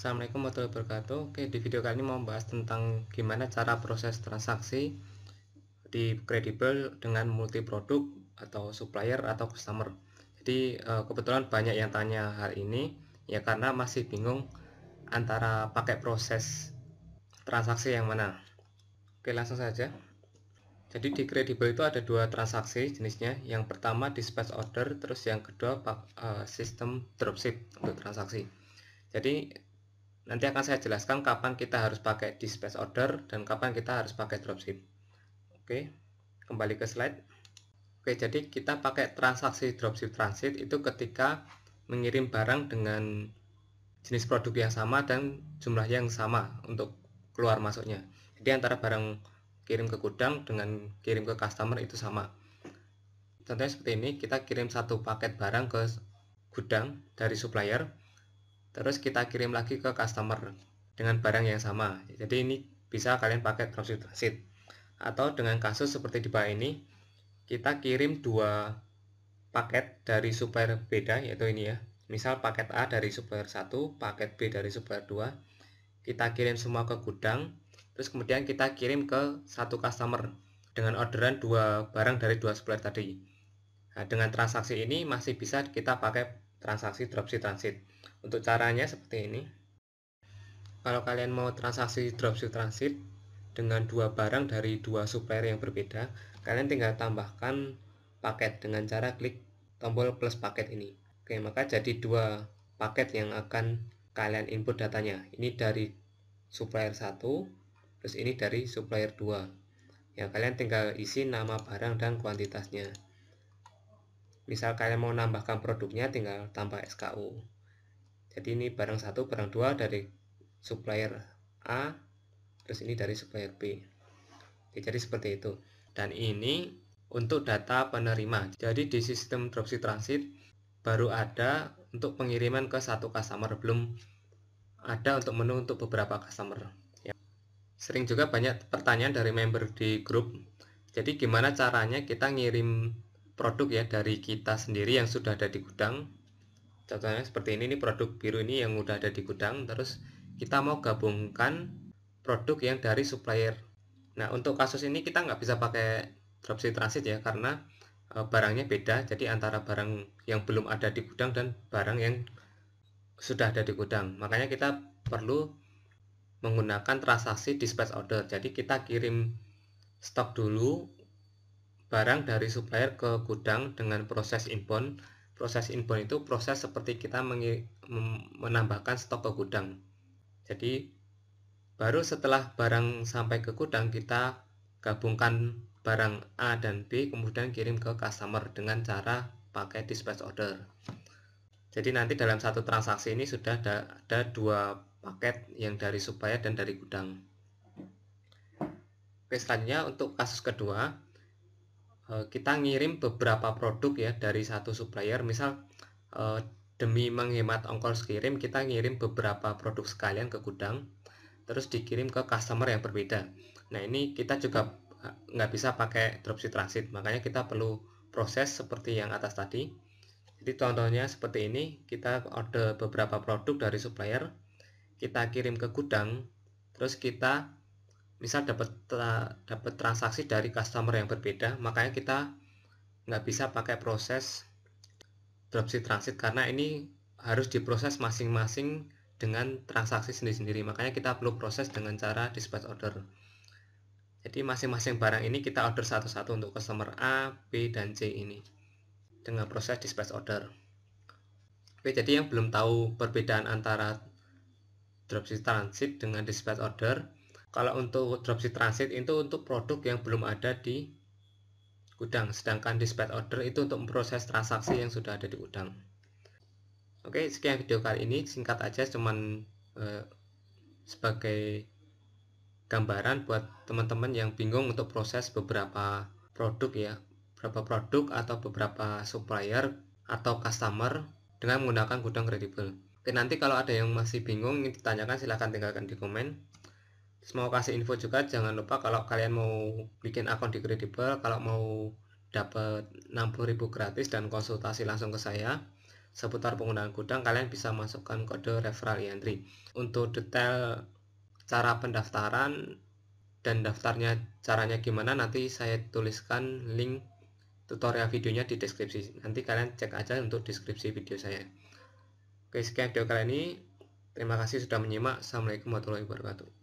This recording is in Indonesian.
Assalamualaikum warahmatullahi wabarakatuh Oke di video kali ini mau membahas tentang gimana cara proses transaksi di kredibel dengan multi produk atau supplier atau customer jadi eh, kebetulan banyak yang tanya hal ini ya karena masih bingung antara pakai proses transaksi yang mana Oke langsung saja jadi di kredibel itu ada dua transaksi jenisnya yang pertama dispatch order terus yang kedua eh, sistem dropship untuk transaksi jadi Nanti akan saya jelaskan kapan kita harus pakai dispatch order dan kapan kita harus pakai dropship. Oke, kembali ke slide. Oke, jadi kita pakai transaksi dropship transit itu ketika mengirim barang dengan jenis produk yang sama dan jumlah yang sama untuk keluar masuknya. Jadi antara barang kirim ke gudang dengan kirim ke customer itu sama. Contohnya seperti ini, kita kirim satu paket barang ke gudang dari supplier terus kita kirim lagi ke customer dengan barang yang sama jadi ini bisa kalian pakai dropship transit atau dengan kasus seperti di bawah ini kita kirim dua paket dari supplier beda yaitu ini ya misal paket A dari supplier 1 paket B dari supplier 2 kita kirim semua ke gudang terus kemudian kita kirim ke satu customer dengan orderan dua barang dari dua supplier tadi nah, dengan transaksi ini masih bisa kita pakai transaksi dropship transit. Untuk caranya seperti ini. Kalau kalian mau transaksi dropship transit dengan dua barang dari dua supplier yang berbeda, kalian tinggal tambahkan paket dengan cara klik tombol plus paket ini. Oke, maka jadi dua paket yang akan kalian input datanya. Ini dari supplier 1, terus ini dari supplier 2. Yang kalian tinggal isi nama barang dan kuantitasnya misal kalian mau nambahkan produknya tinggal tambah SKU jadi ini barang satu barang dua dari supplier A terus ini dari supplier B jadi seperti itu dan ini untuk data penerima jadi di sistem dropship transit baru ada untuk pengiriman ke satu customer belum ada untuk menu untuk beberapa customer ya. sering juga banyak pertanyaan dari member di grup jadi gimana caranya kita ngirim produk ya dari kita sendiri yang sudah ada di gudang contohnya seperti ini ini produk biru ini yang sudah ada di gudang terus kita mau gabungkan produk yang dari supplier nah untuk kasus ini kita nggak bisa pakai dropship transit ya karena eh, barangnya beda jadi antara barang yang belum ada di gudang dan barang yang sudah ada di gudang makanya kita perlu menggunakan transaksi dispatch order jadi kita kirim stok dulu barang dari supplier ke gudang dengan proses inbound. Proses inbound itu proses seperti kita menambahkan stok ke gudang. Jadi baru setelah barang sampai ke gudang kita gabungkan barang A dan B kemudian kirim ke customer dengan cara pakai dispatch order. Jadi nanti dalam satu transaksi ini sudah ada, ada dua paket yang dari supplier dan dari gudang. Oke, selanjutnya untuk kasus kedua, Eh, kita ngirim beberapa produk ya dari satu supplier misal eh, demi menghemat ongkos kirim kita ngirim beberapa produk sekalian ke gudang terus dikirim ke customer yang berbeda nah ini kita juga eh, nggak bisa pakai dropship transit makanya kita perlu proses seperti yang atas tadi jadi contohnya seperti ini kita order beberapa produk dari supplier kita kirim ke gudang terus kita misal dapat dapat transaksi dari customer yang berbeda makanya kita nggak bisa pakai proses dropship transit karena ini harus diproses masing-masing dengan transaksi sendiri-sendiri makanya kita perlu proses dengan cara dispatch order jadi masing-masing barang ini kita order satu-satu untuk customer A, B, dan C ini dengan proses dispatch order Oke, jadi yang belum tahu perbedaan antara dropship transit dengan dispatch order kalau untuk dropship transit itu untuk produk yang belum ada di gudang, sedangkan dispatch order itu untuk memproses transaksi yang sudah ada di gudang. Oke, sekian video kali ini, singkat aja cuman eh, sebagai gambaran buat teman-teman yang bingung untuk proses beberapa produk ya, beberapa produk atau beberapa supplier atau customer dengan menggunakan gudang kredibel. Oke, nanti kalau ada yang masih bingung ingin ditanyakan silahkan tinggalkan di komen mau kasih info juga jangan lupa kalau kalian mau bikin akun di kredibel, kalau mau dapat 60.000 gratis dan konsultasi langsung ke saya seputar penggunaan gudang kalian bisa masukkan kode referral Yandri. Untuk detail cara pendaftaran dan daftarnya caranya gimana nanti saya tuliskan link tutorial videonya di deskripsi nanti kalian cek aja untuk deskripsi video saya oke sekian video kali ini terima kasih sudah menyimak assalamualaikum warahmatullahi wabarakatuh